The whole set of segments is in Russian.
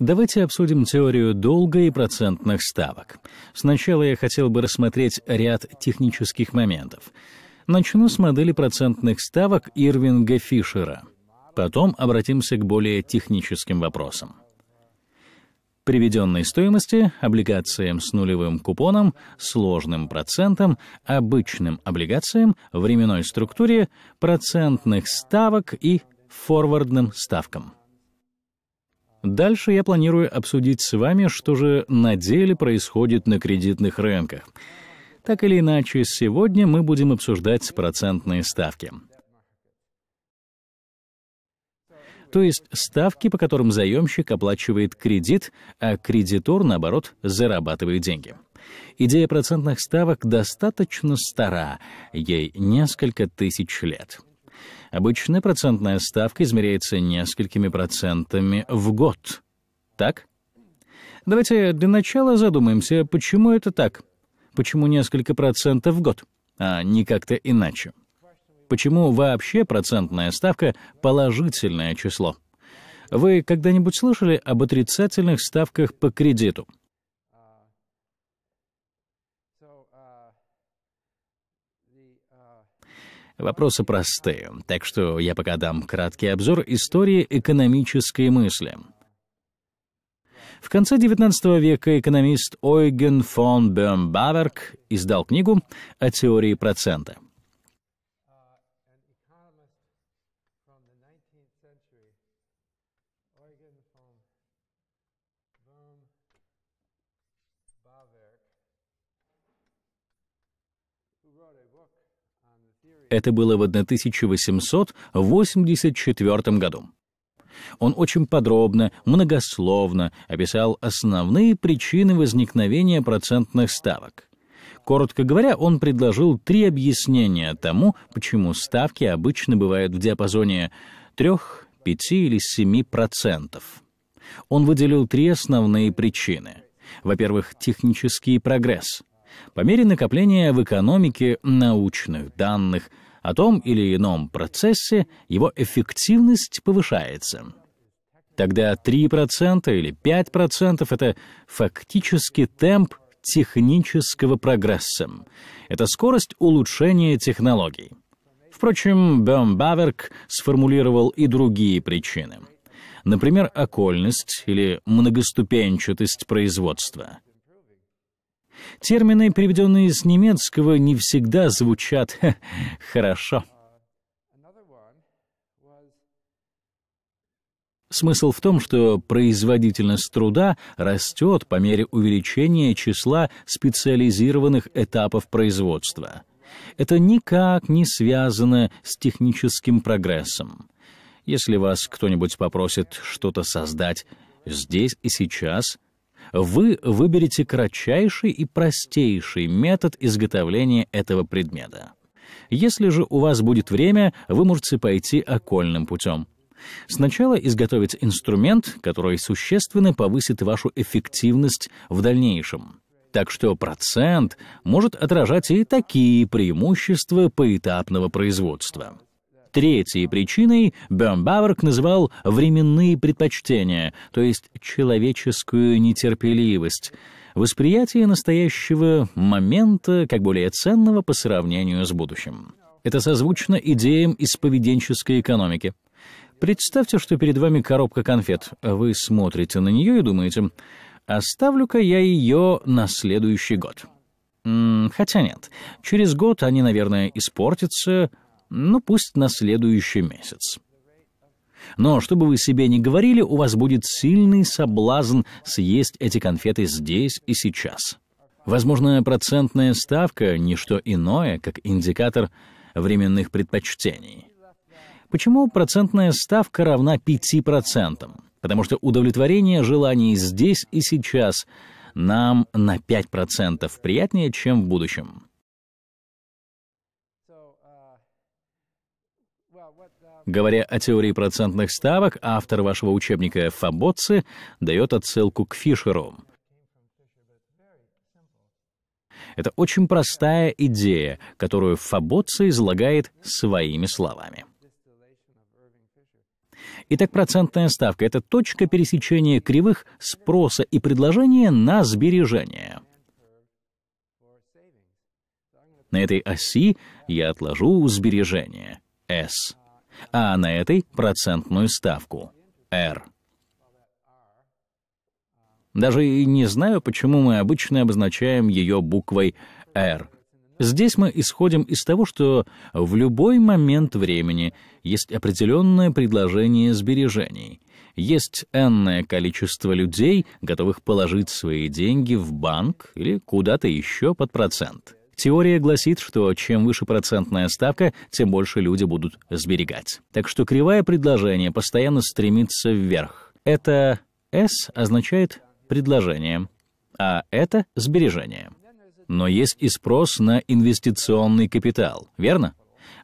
Давайте обсудим теорию долга и процентных ставок. Сначала я хотел бы рассмотреть ряд технических моментов. Начну с модели процентных ставок Ирвинга Фишера. Потом обратимся к более техническим вопросам. Приведенной стоимости, облигациям с нулевым купоном, сложным процентом, обычным облигациям, временной структуре, процентных ставок и форвардным ставкам. Дальше я планирую обсудить с вами, что же на деле происходит на кредитных рынках. Так или иначе, сегодня мы будем обсуждать процентные ставки. То есть ставки, по которым заемщик оплачивает кредит, а кредитор, наоборот, зарабатывает деньги. Идея процентных ставок достаточно стара, ей несколько тысяч лет. Обычная процентная ставка измеряется несколькими процентами в год. Так? Давайте для начала задумаемся, почему это так? Почему несколько процентов в год, а не как-то иначе? Почему вообще процентная ставка — положительное число? Вы когда-нибудь слышали об отрицательных ставках по кредиту? Вопросы простые, так что я пока дам краткий обзор истории экономической мысли. В конце XIX века экономист Ойген фон Бембаверк издал книгу о теории процента — Это было в 1884 году. Он очень подробно, многословно описал основные причины возникновения процентных ставок. Коротко говоря, он предложил три объяснения тому, почему ставки обычно бывают в диапазоне 3, 5 или 7 процентов. Он выделил три основные причины. Во-первых, технический прогресс. По мере накопления в экономике научных данных о том или ином процессе, его эффективность повышается. Тогда 3% или 5% — это фактически темп технического прогресса. Это скорость улучшения технологий. Впрочем, Бембаверк сформулировал и другие причины. Например, окольность или многоступенчатость производства — Термины, переведенные с немецкого, не всегда звучат хорошо. Смысл в том, что производительность труда растет по мере увеличения числа специализированных этапов производства. Это никак не связано с техническим прогрессом. Если вас кто-нибудь попросит что-то создать здесь и сейчас – вы выберете кратчайший и простейший метод изготовления этого предмета. Если же у вас будет время, вы можете пойти окольным путем. Сначала изготовить инструмент, который существенно повысит вашу эффективность в дальнейшем. Так что процент может отражать и такие преимущества поэтапного производства. Третьей причиной Бембаверк называл временные предпочтения, то есть человеческую нетерпеливость, восприятие настоящего момента как более ценного по сравнению с будущим. Это созвучно идеям из поведенческой экономики. Представьте, что перед вами коробка конфет. Вы смотрите на нее и думаете, оставлю-ка я ее на следующий год. Хотя нет, через год они, наверное, испортятся, ну пусть на следующий месяц. Но, чтобы вы себе не говорили, у вас будет сильный соблазн съесть эти конфеты здесь и сейчас. Возможно, процентная ставка — ничто иное, как индикатор временных предпочтений. Почему процентная ставка равна 5%? Потому что удовлетворение желаний здесь и сейчас нам на 5% приятнее, чем в будущем. Говоря о теории процентных ставок, автор вашего учебника Фабоцци дает отсылку к Фишеру. Это очень простая идея, которую Фабоцци излагает своими словами. Итак, процентная ставка — это точка пересечения кривых спроса и предложения на сбережения. На этой оси я отложу сбережения S а на этой процентную ставку R. Даже и не знаю, почему мы обычно обозначаем ее буквой R. Здесь мы исходим из того, что в любой момент времени есть определенное предложение сбережений. Есть энное количество людей, готовых положить свои деньги в банк или куда-то еще под процент. Теория гласит, что чем выше процентная ставка, тем больше люди будут сберегать. Так что кривая предложения постоянно стремится вверх. Это S означает предложение, а это сбережение. Но есть и спрос на инвестиционный капитал, верно?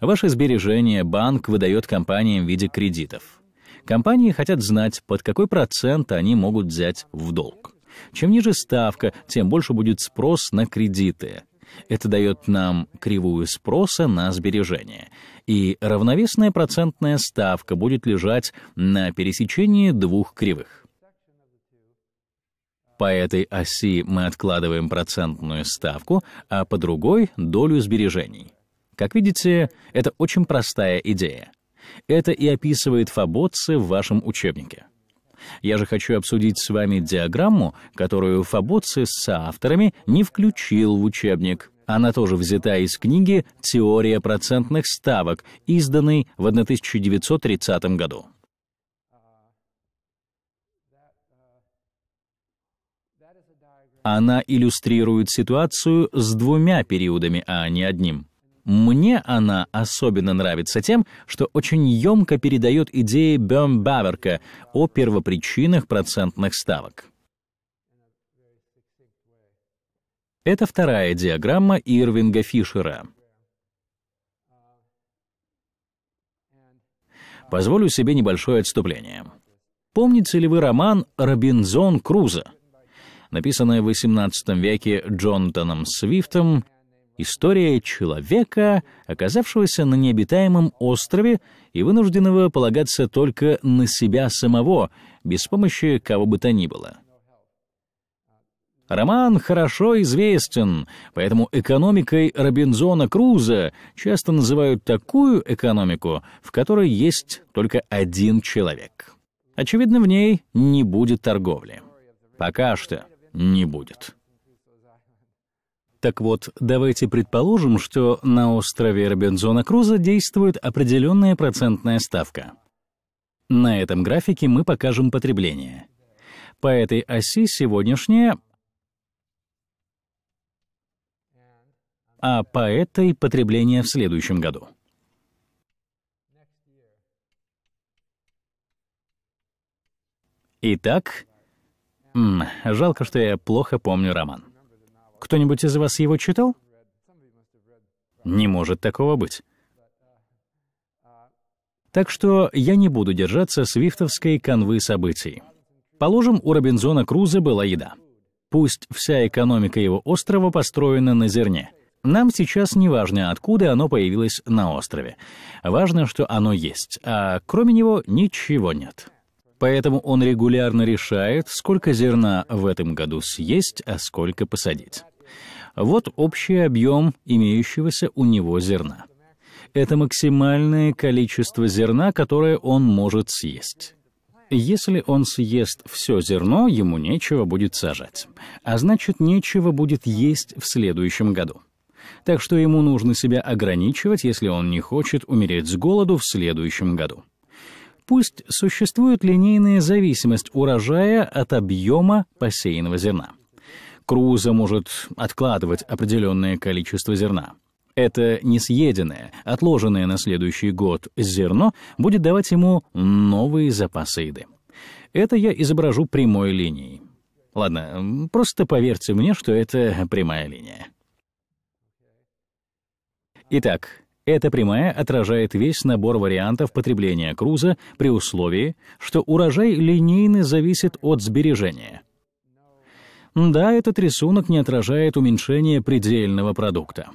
Ваше сбережение банк выдает компаниям в виде кредитов. Компании хотят знать, под какой процент они могут взять в долг. Чем ниже ставка, тем больше будет спрос на кредиты. Это дает нам кривую спроса на сбережения. И равновесная процентная ставка будет лежать на пересечении двух кривых. По этой оси мы откладываем процентную ставку, а по другой — долю сбережений. Как видите, это очень простая идея. Это и описывает Фабоцци в вашем учебнике. Я же хочу обсудить с вами диаграмму, которую Фабоци с авторами не включил в учебник. Она тоже взята из книги «Теория процентных ставок», изданной в 1930 году. Она иллюстрирует ситуацию с двумя периодами, а не одним. Мне она особенно нравится тем, что очень емко передает идеи Бём-Баверка о первопричинах процентных ставок. Это вторая диаграмма Ирвинга Фишера. Позволю себе небольшое отступление. Помните ли вы роман «Робинзон Крузо», написанный в XVIII веке Джонатаном Свифтом История человека, оказавшегося на необитаемом острове и вынужденного полагаться только на себя самого, без помощи кого бы то ни было. Роман хорошо известен, поэтому экономикой Робинзона Круза часто называют такую экономику, в которой есть только один человек. Очевидно, в ней не будет торговли. Пока что не будет. Так вот, давайте предположим, что на острове Робинзона Круза действует определенная процентная ставка. На этом графике мы покажем потребление. По этой оси сегодняшнее, а по этой потребление в следующем году. Итак, жалко, что я плохо помню роман. Кто-нибудь из вас его читал? Не может такого быть. Так что я не буду держаться свифтовской канвы событий. Положим, у Робинзона Круза была еда. Пусть вся экономика его острова построена на зерне. Нам сейчас не важно, откуда оно появилось на острове. Важно, что оно есть, а кроме него ничего нет. Поэтому он регулярно решает, сколько зерна в этом году съесть, а сколько посадить. Вот общий объем имеющегося у него зерна. Это максимальное количество зерна, которое он может съесть. Если он съест все зерно, ему нечего будет сажать, а значит, нечего будет есть в следующем году. Так что ему нужно себя ограничивать, если он не хочет умереть с голоду в следующем году. Пусть существует линейная зависимость урожая от объема посеянного зерна — Круза может откладывать определенное количество зерна. Это несъеденное, отложенное на следующий год зерно будет давать ему новые запасы еды. Это я изображу прямой линией. Ладно, просто поверьте мне, что это прямая линия. Итак, эта прямая отражает весь набор вариантов потребления Круза при условии, что урожай линейно зависит от сбережения — да, этот рисунок не отражает уменьшение предельного продукта.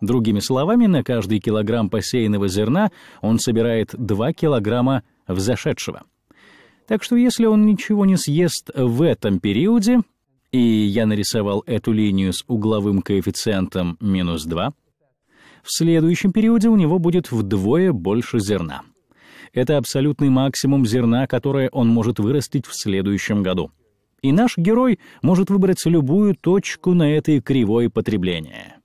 Другими словами, на каждый килограмм посеянного зерна он собирает 2 килограмма взошедшего. Так что если он ничего не съест в этом периоде, и я нарисовал эту линию с угловым коэффициентом минус 2, в следующем периоде у него будет вдвое больше зерна. Это абсолютный максимум зерна, которое он может вырастить в следующем году — и наш герой может выбрать любую точку на этой кривой потребления.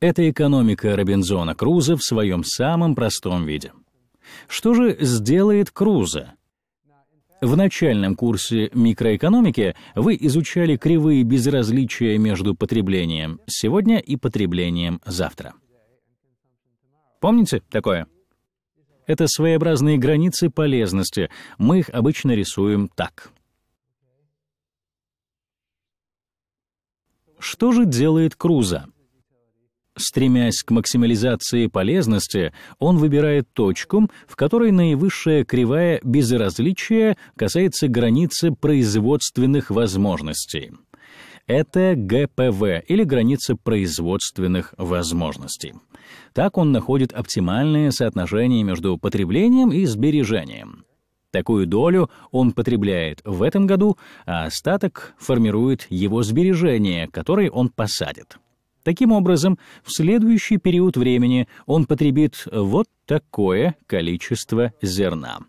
Это экономика Робинзона Круза в своем самом простом виде. Что же сделает Круза? В начальном курсе микроэкономики вы изучали кривые безразличия между потреблением сегодня и потреблением завтра. Помните такое? Это своеобразные границы полезности. Мы их обычно рисуем так. Что же делает Круза? Стремясь к максимализации полезности, он выбирает точку, в которой наивысшая кривая безразличия касается границы производственных возможностей. Это ГПВ, или граница производственных возможностей. Так он находит оптимальное соотношение между потреблением и сбережением. Такую долю он потребляет в этом году, а остаток формирует его сбережения, которые он посадит. Таким образом, в следующий период времени он потребит вот такое количество зерна.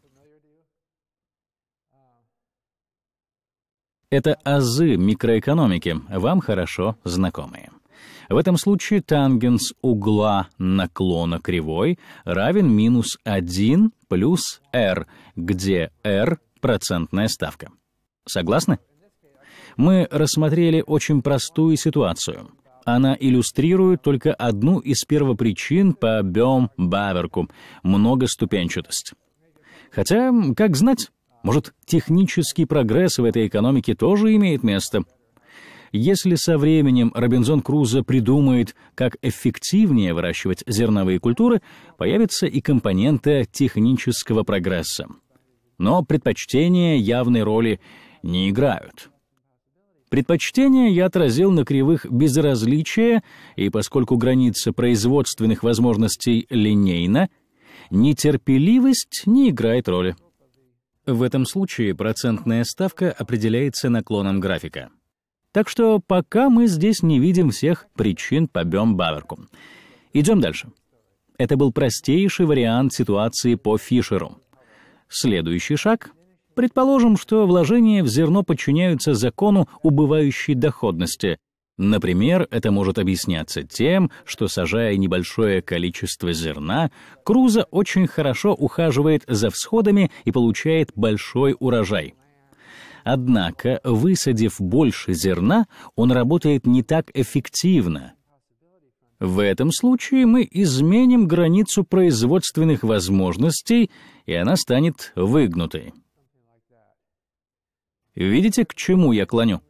Это азы микроэкономики, вам хорошо знакомые. В этом случае тангенс угла наклона кривой равен минус 1 плюс r, где r — процентная ставка. Согласны? Мы рассмотрели очень простую ситуацию. Она иллюстрирует только одну из первопричин по Бём-Баверку — многоступенчатость. Хотя, как знать, может, технический прогресс в этой экономике тоже имеет место — если со временем Робинзон Крузо придумает, как эффективнее выращивать зерновые культуры, появятся и компоненты технического прогресса. Но предпочтения явной роли не играют. Предпочтения я отразил на кривых безразличия, и поскольку граница производственных возможностей линейна, нетерпеливость не играет роли. В этом случае процентная ставка определяется наклоном графика. Так что пока мы здесь не видим всех причин побем Баверку. Идем дальше. Это был простейший вариант ситуации по Фишеру. Следующий шаг. Предположим, что вложения в зерно подчиняются закону убывающей доходности. Например, это может объясняться тем, что, сажая небольшое количество зерна, Круза очень хорошо ухаживает за всходами и получает большой урожай — Однако, высадив больше зерна, он работает не так эффективно. В этом случае мы изменим границу производственных возможностей, и она станет выгнутой. Видите, к чему я клоню?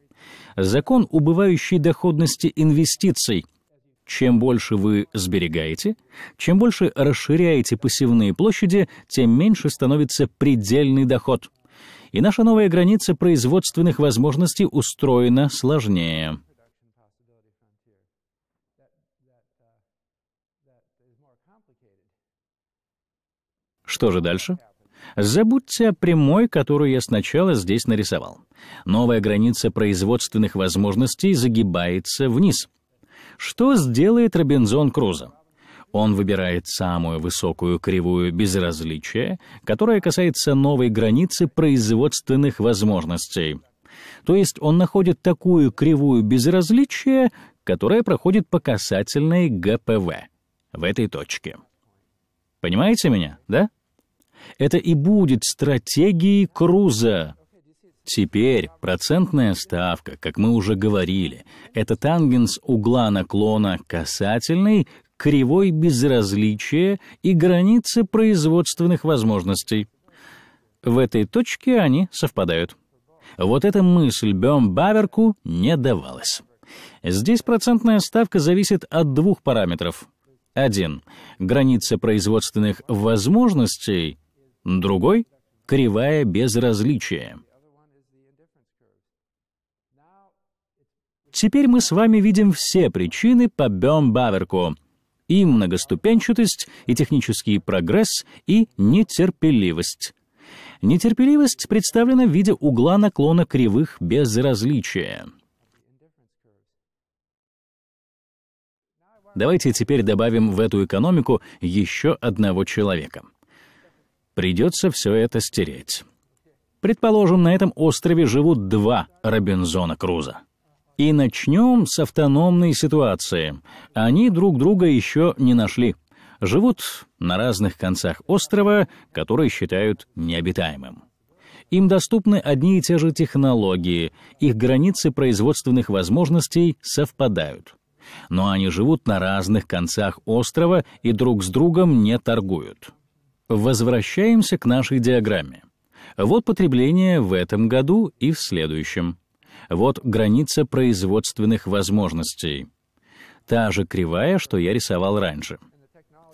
Закон убывающей доходности инвестиций — чем больше вы сберегаете, чем больше расширяете посевные площади, тем меньше становится предельный доход и наша новая граница производственных возможностей устроена сложнее. Что же дальше? Забудьте о прямой, которую я сначала здесь нарисовал. Новая граница производственных возможностей загибается вниз. Что сделает Робинзон Крузо? Он выбирает самую высокую кривую безразличия, которая касается новой границы производственных возможностей. То есть он находит такую кривую безразличия, которая проходит по касательной ГПВ в этой точке. Понимаете меня, да? Это и будет стратегией Круза. Теперь процентная ставка, как мы уже говорили, это тангенс угла наклона касательной кривой безразличия и границы производственных возможностей. В этой точке они совпадают. Вот эта мысль Бем Баверку не давалась. Здесь процентная ставка зависит от двух параметров. Один — граница производственных возможностей, другой — кривая безразличия. Теперь мы с вами видим все причины по Бем Баверку — и многоступенчатость, и технический прогресс, и нетерпеливость. Нетерпеливость представлена в виде угла наклона кривых без различия. Давайте теперь добавим в эту экономику еще одного человека. Придется все это стереть. Предположим, на этом острове живут два Робинзона Круза. И начнем с автономной ситуации. Они друг друга еще не нашли. Живут на разных концах острова, который считают необитаемым. Им доступны одни и те же технологии, их границы производственных возможностей совпадают. Но они живут на разных концах острова и друг с другом не торгуют. Возвращаемся к нашей диаграмме. Вот потребление в этом году и в следующем. Вот граница производственных возможностей. Та же кривая, что я рисовал раньше.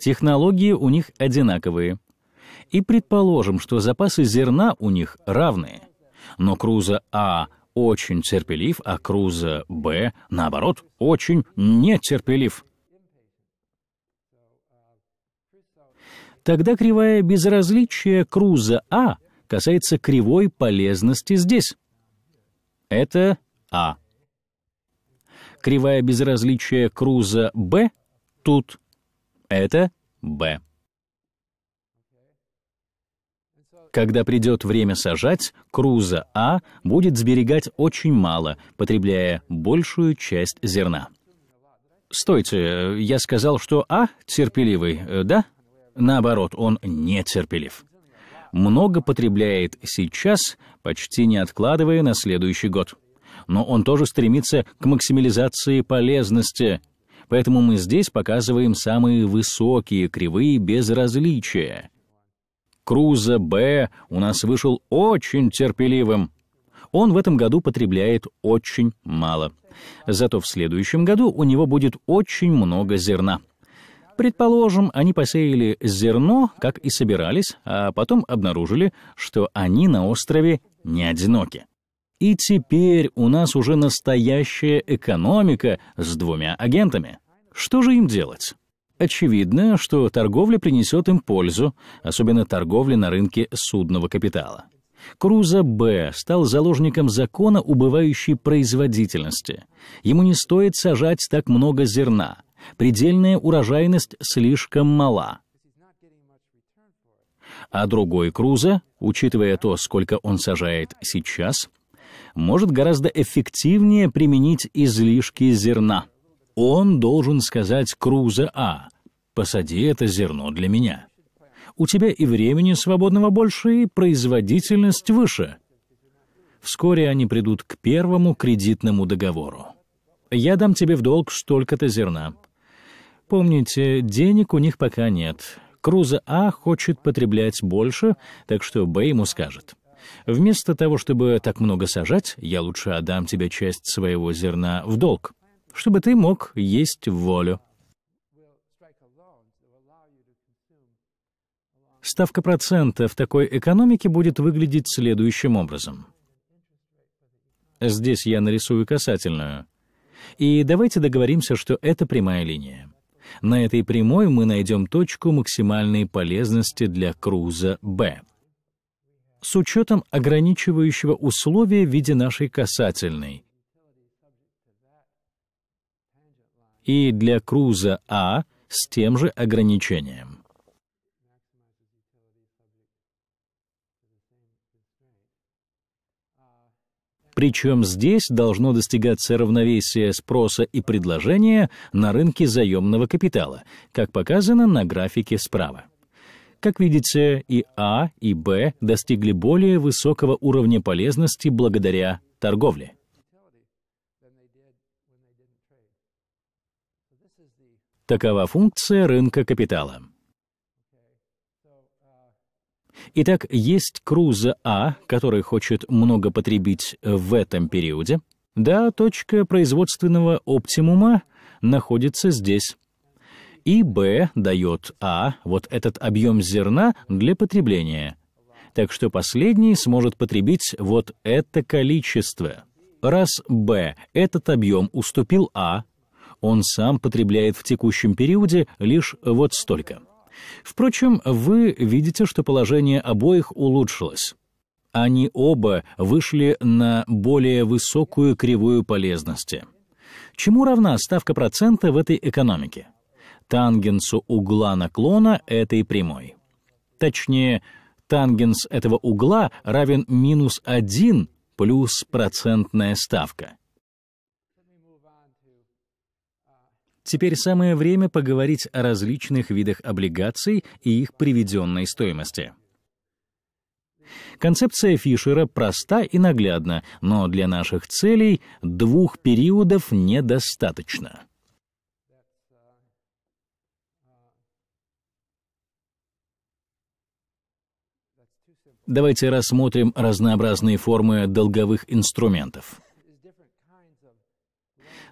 Технологии у них одинаковые. И предположим, что запасы зерна у них равные. Но Круза А очень терпелив, а Круза Б, наоборот, очень нетерпелив. Тогда кривая безразличия Круза А касается кривой полезности здесь. Это А. Кривая безразличия Круза Б тут. Это Б. Когда придет время сажать, круза А будет сберегать очень мало, потребляя большую часть зерна. Стойте, я сказал, что А терпеливый, э, да? Наоборот, он нетерпелив много потребляет сейчас, почти не откладывая на следующий год. Но он тоже стремится к максимализации полезности, поэтому мы здесь показываем самые высокие кривые безразличия. Круза Б у нас вышел очень терпеливым. Он в этом году потребляет очень мало. Зато в следующем году у него будет очень много зерна — Предположим, они посеяли зерно, как и собирались, а потом обнаружили, что они на острове не одиноки. И теперь у нас уже настоящая экономика с двумя агентами. Что же им делать? Очевидно, что торговля принесет им пользу, особенно торговля на рынке судного капитала. Круза Б стал заложником закона убывающей производительности. Ему не стоит сажать так много зерна предельная урожайность слишком мала. А другой Круза, учитывая то, сколько он сажает сейчас, может гораздо эффективнее применить излишки зерна. Он должен сказать Круза А, «Посади это зерно для меня». У тебя и времени свободного больше, и производительность выше. Вскоре они придут к первому кредитному договору. Я дам тебе в долг столько-то зерна. Помните, денег у них пока нет. Круза А хочет потреблять больше, так что Б ему скажет. Вместо того, чтобы так много сажать, я лучше отдам тебе часть своего зерна в долг, чтобы ты мог есть в волю. Ставка процента в такой экономике будет выглядеть следующим образом. Здесь я нарисую касательную. И давайте договоримся, что это прямая линия. На этой прямой мы найдем точку максимальной полезности для круза B. С учетом ограничивающего условия в виде нашей касательной и для круза А с тем же ограничением. Причем здесь должно достигаться равновесие спроса и предложения на рынке заемного капитала, как показано на графике справа. Как видите, и А, и Б достигли более высокого уровня полезности благодаря торговле. Такова функция рынка капитала. Итак, есть Круза А, который хочет много потребить в этом периоде. Да, точка производственного оптимума находится здесь. И Б дает А вот этот объем зерна для потребления. Так что последний сможет потребить вот это количество. Раз Б этот объем уступил А, он сам потребляет в текущем периоде лишь вот столько – Впрочем, вы видите, что положение обоих улучшилось. Они оба вышли на более высокую кривую полезности. Чему равна ставка процента в этой экономике? Тангенсу угла наклона этой прямой. Точнее, тангенс этого угла равен минус 1 плюс процентная ставка. Теперь самое время поговорить о различных видах облигаций и их приведенной стоимости. Концепция Фишера проста и наглядна, но для наших целей двух периодов недостаточно. Давайте рассмотрим разнообразные формы долговых инструментов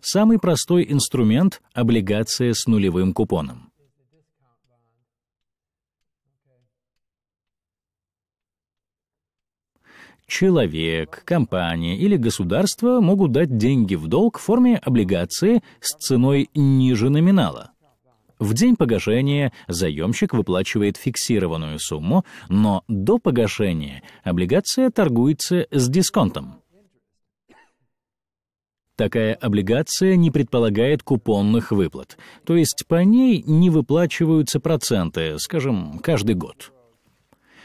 самый простой инструмент — облигация с нулевым купоном. Человек, компания или государство могут дать деньги в долг в форме облигации с ценой ниже номинала. В день погашения заемщик выплачивает фиксированную сумму, но до погашения облигация торгуется с дисконтом. Такая облигация не предполагает купонных выплат, то есть по ней не выплачиваются проценты, скажем, каждый год.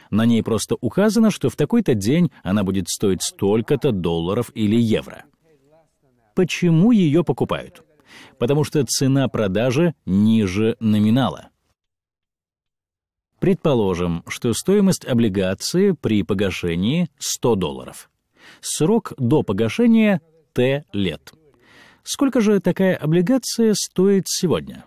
На ней просто указано, что в такой-то день она будет стоить столько-то долларов или евро. Почему ее покупают? Потому что цена продажи ниже номинала. Предположим, что стоимость облигации при погашении 100 долларов. Срок до погашения Т лет. Сколько же такая облигация стоит сегодня?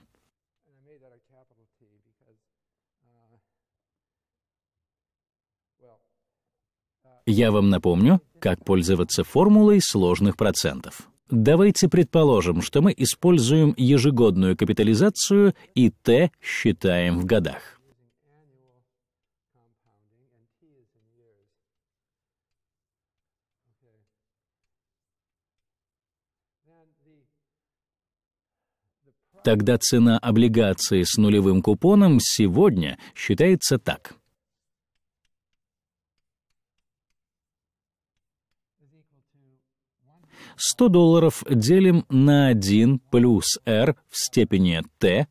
Я вам напомню, как пользоваться формулой сложных процентов. Давайте предположим, что мы используем ежегодную капитализацию и Т считаем в годах. Тогда цена облигации с нулевым купоном сегодня считается так. Сто долларов делим на один плюс r в степени t,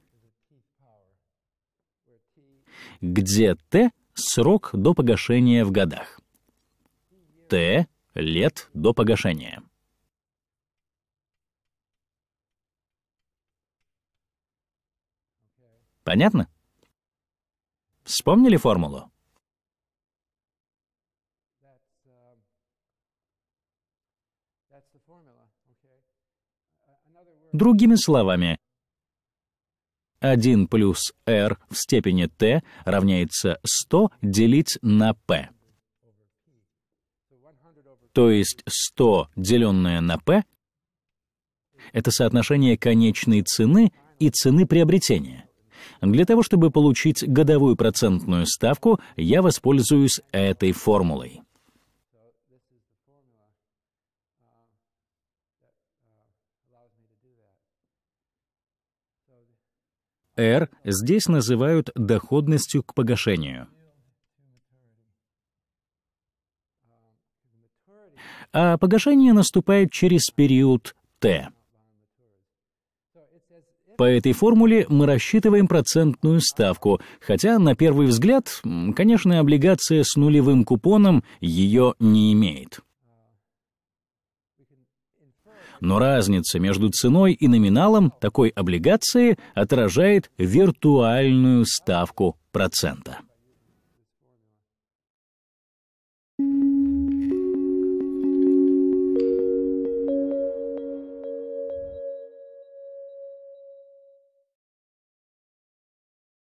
где t — срок до погашения в годах. t — лет до погашения. Понятно? Вспомнили формулу? Другими словами, 1 плюс r в степени t равняется 100 делить на p. То есть 100, деленное на p, это соотношение конечной цены и цены приобретения. Для того, чтобы получить годовую процентную ставку, я воспользуюсь этой формулой. R здесь называют доходностью к погашению. А погашение наступает через период T. По этой формуле мы рассчитываем процентную ставку, хотя, на первый взгляд, конечно, облигация с нулевым купоном ее не имеет. Но разница между ценой и номиналом такой облигации отражает виртуальную ставку процента.